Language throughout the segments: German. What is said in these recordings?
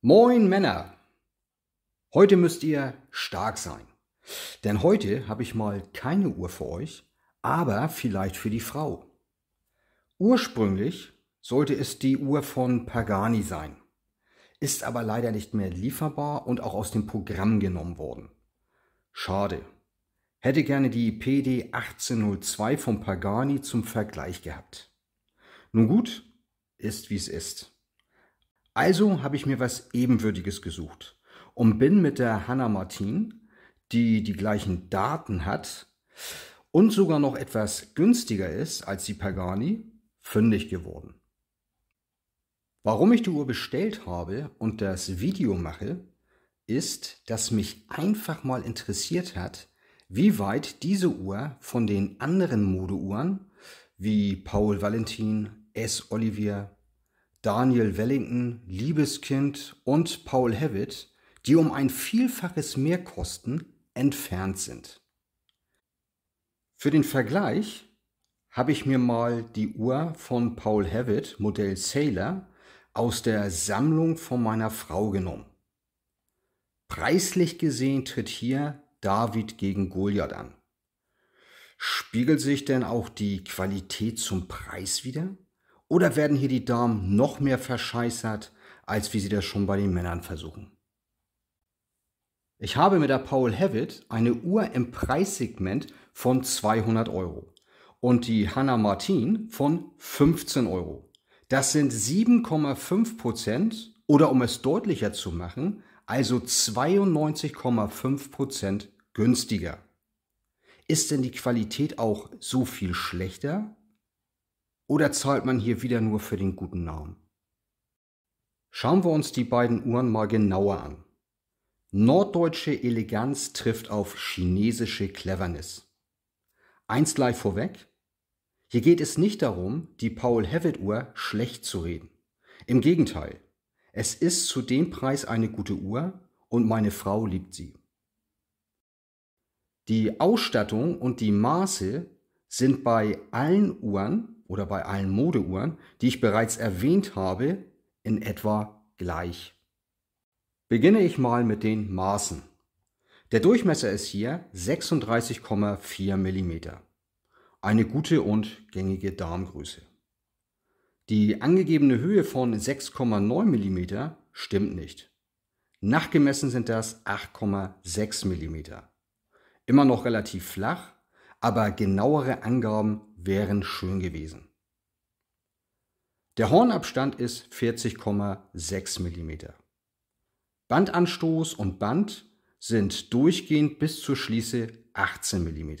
Moin Männer! Heute müsst ihr stark sein. Denn heute habe ich mal keine Uhr für euch, aber vielleicht für die Frau. Ursprünglich sollte es die Uhr von Pagani sein, ist aber leider nicht mehr lieferbar und auch aus dem Programm genommen worden. Schade. Hätte gerne die PD 1802 von Pagani zum Vergleich gehabt. Nun gut, ist wie es ist. Also habe ich mir was Ebenwürdiges gesucht und bin mit der Hannah Martin, die die gleichen Daten hat, und sogar noch etwas günstiger ist als die Pagani, fündig geworden. Warum ich die Uhr bestellt habe und das Video mache, ist, dass mich einfach mal interessiert hat, wie weit diese Uhr von den anderen Modeuhren wie Paul Valentin, S. Olivier, Daniel Wellington, Liebeskind und Paul Hewitt, die um ein Vielfaches mehr kosten, entfernt sind. Für den Vergleich habe ich mir mal die Uhr von Paul Hewitt, Modell Sailor, aus der Sammlung von meiner Frau genommen. Preislich gesehen tritt hier David gegen Goliath an. Spiegelt sich denn auch die Qualität zum Preis wieder? Oder werden hier die Damen noch mehr verscheißert, als wie sie das schon bei den Männern versuchen? Ich habe mit der Paul Hewitt eine Uhr im Preissegment von 200 Euro und die Hannah Martin von 15 Euro. Das sind 7,5 Prozent oder um es deutlicher zu machen, also 92,5 Prozent günstiger. Ist denn die Qualität auch so viel schlechter? Oder zahlt man hier wieder nur für den guten Namen? Schauen wir uns die beiden Uhren mal genauer an. Norddeutsche Eleganz trifft auf chinesische Cleverness. Eins gleich vorweg, hier geht es nicht darum, die Paul-Hewitt-Uhr schlecht zu reden. Im Gegenteil, es ist zu dem Preis eine gute Uhr und meine Frau liebt sie. Die Ausstattung und die Maße sind bei allen Uhren oder bei allen Modeuhren, die ich bereits erwähnt habe, in etwa gleich. Beginne ich mal mit den Maßen. Der Durchmesser ist hier 36,4 mm. Eine gute und gängige Darmgröße. Die angegebene Höhe von 6,9 mm stimmt nicht. Nachgemessen sind das 8,6 mm. Immer noch relativ flach, aber genauere Angaben wären schön gewesen. Der Hornabstand ist 40,6 mm. Bandanstoß und Band sind durchgehend bis zur Schließe 18 mm.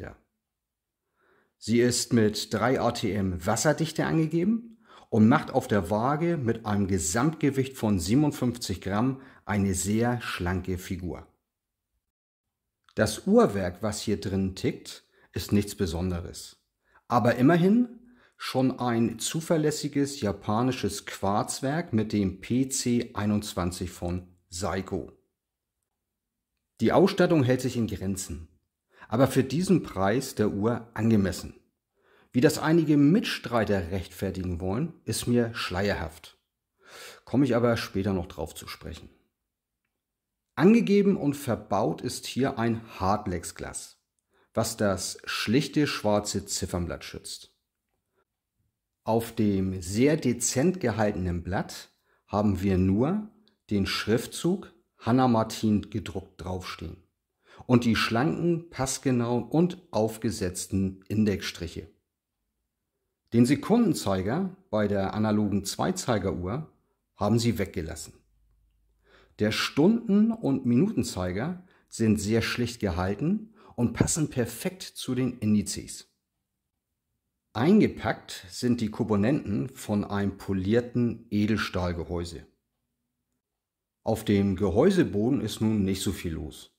Sie ist mit 3 ATM Wasserdichte angegeben und macht auf der Waage mit einem Gesamtgewicht von 57 Gramm eine sehr schlanke Figur. Das Uhrwerk, was hier drin tickt, ist nichts Besonderes. Aber immerhin schon ein zuverlässiges japanisches Quarzwerk mit dem PC21 von Seiko. Die Ausstattung hält sich in Grenzen, aber für diesen Preis der Uhr angemessen. Wie das einige Mitstreiter rechtfertigen wollen, ist mir schleierhaft. Komme ich aber später noch drauf zu sprechen. Angegeben und verbaut ist hier ein Hardlex-Glas, was das schlichte schwarze Ziffernblatt schützt. Auf dem sehr dezent gehaltenen Blatt haben wir nur den Schriftzug Hanna Martin gedruckt draufstehen. Und die schlanken, passgenauen und aufgesetzten Indexstriche. Den Sekundenzeiger bei der analogen Zweizeigeruhr haben sie weggelassen. Der Stunden- und Minutenzeiger sind sehr schlicht gehalten und passen perfekt zu den Indizes. Eingepackt sind die Komponenten von einem polierten Edelstahlgehäuse. Auf dem Gehäuseboden ist nun nicht so viel los,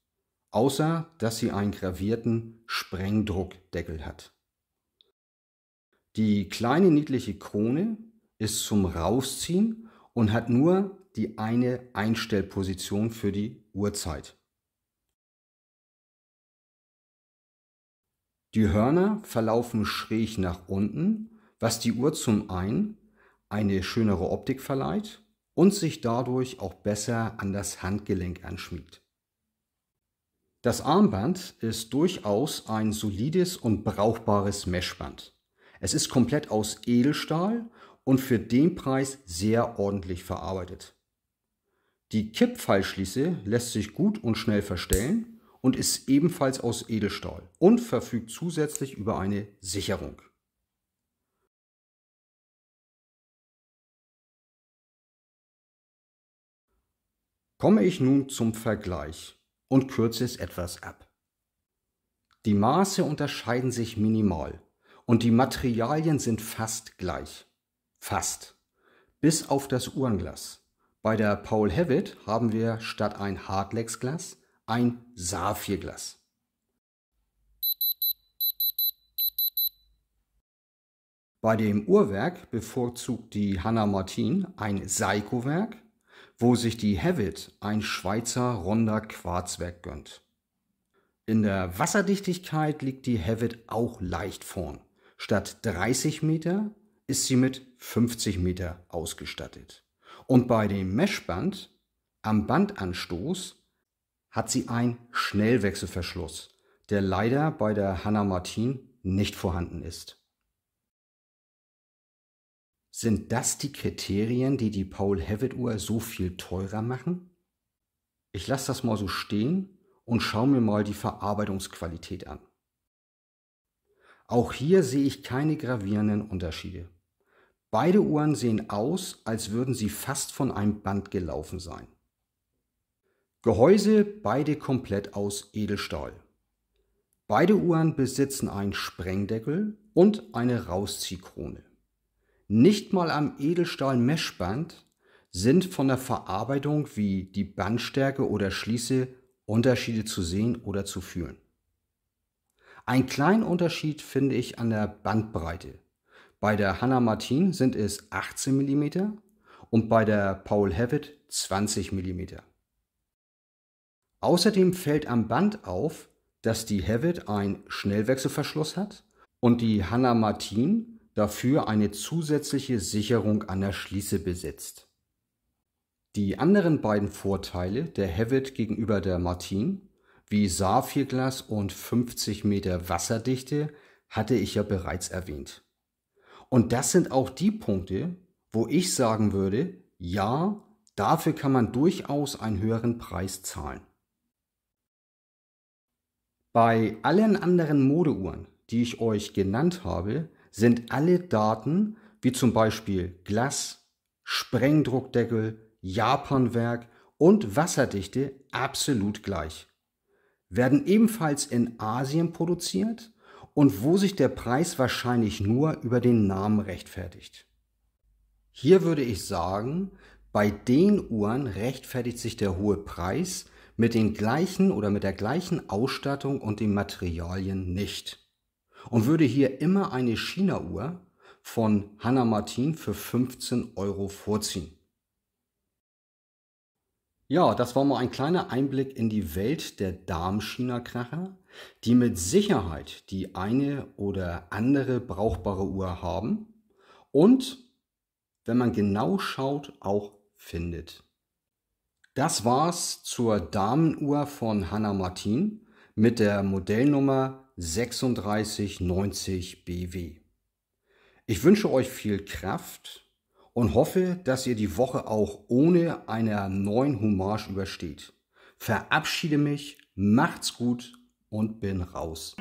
außer dass sie einen gravierten Sprengdruckdeckel hat. Die kleine niedliche Krone ist zum Rausziehen und hat nur die eine Einstellposition für die Uhrzeit. Die Hörner verlaufen schräg nach unten, was die Uhr zum einen eine schönere Optik verleiht und sich dadurch auch besser an das Handgelenk anschmiegt. Das Armband ist durchaus ein solides und brauchbares Meshband. Es ist komplett aus Edelstahl und für den Preis sehr ordentlich verarbeitet. Die Kippfallschließe lässt sich gut und schnell verstellen und ist ebenfalls aus Edelstahl und verfügt zusätzlich über eine Sicherung. Komme ich nun zum Vergleich und kürze es etwas ab. Die Maße unterscheiden sich minimal und die Materialien sind fast gleich. Fast. Bis auf das Uhrenglas. Bei der Paul Hewitt haben wir statt ein hardlex ein Saphirglas. Bei dem Uhrwerk bevorzugt die Hannah Martin ein Seiko-Werk wo sich die Hewitt ein Schweizer Ronder Quarzwerk gönnt. In der Wasserdichtigkeit liegt die Hewitt auch leicht vorn. Statt 30 Meter ist sie mit 50 Meter ausgestattet. Und bei dem Meshband am Bandanstoß hat sie einen Schnellwechselverschluss, der leider bei der Hannah Martin nicht vorhanden ist. Sind das die Kriterien, die die Paul-Hewitt-Uhr so viel teurer machen? Ich lasse das mal so stehen und schaue mir mal die Verarbeitungsqualität an. Auch hier sehe ich keine gravierenden Unterschiede. Beide Uhren sehen aus, als würden sie fast von einem Band gelaufen sein. Gehäuse beide komplett aus Edelstahl. Beide Uhren besitzen einen Sprengdeckel und eine Rausziehkrone nicht mal am Edelstahl-Meshband sind von der Verarbeitung wie die Bandstärke oder Schließe Unterschiede zu sehen oder zu fühlen. Ein kleinen Unterschied finde ich an der Bandbreite. Bei der Hanna Martin sind es 18 mm und bei der Paul Hewitt 20 mm. Außerdem fällt am Band auf, dass die Hewitt einen Schnellwechselverschluss hat und die Hanna Martin dafür eine zusätzliche Sicherung an der Schließe besitzt. Die anderen beiden Vorteile der Hevet gegenüber der Martin, wie Saphirglas und 50 Meter Wasserdichte, hatte ich ja bereits erwähnt. Und das sind auch die Punkte, wo ich sagen würde, ja, dafür kann man durchaus einen höheren Preis zahlen. Bei allen anderen Modeuhren, die ich euch genannt habe, sind alle Daten, wie zum Beispiel Glas, Sprengdruckdeckel, Japanwerk und Wasserdichte, absolut gleich. Werden ebenfalls in Asien produziert und wo sich der Preis wahrscheinlich nur über den Namen rechtfertigt. Hier würde ich sagen, bei den Uhren rechtfertigt sich der hohe Preis mit den gleichen oder mit der gleichen Ausstattung und den Materialien nicht und würde hier immer eine China-Uhr von Hannah Martin für 15 Euro vorziehen. Ja, das war mal ein kleiner Einblick in die Welt der darm china kracher die mit Sicherheit die eine oder andere brauchbare Uhr haben und, wenn man genau schaut, auch findet. Das war's zur Damenuhr von Hannah Martin mit der Modellnummer 3690 BW. Ich wünsche euch viel Kraft und hoffe, dass ihr die Woche auch ohne einer neuen Hommage übersteht. Verabschiede mich, macht's gut und bin raus.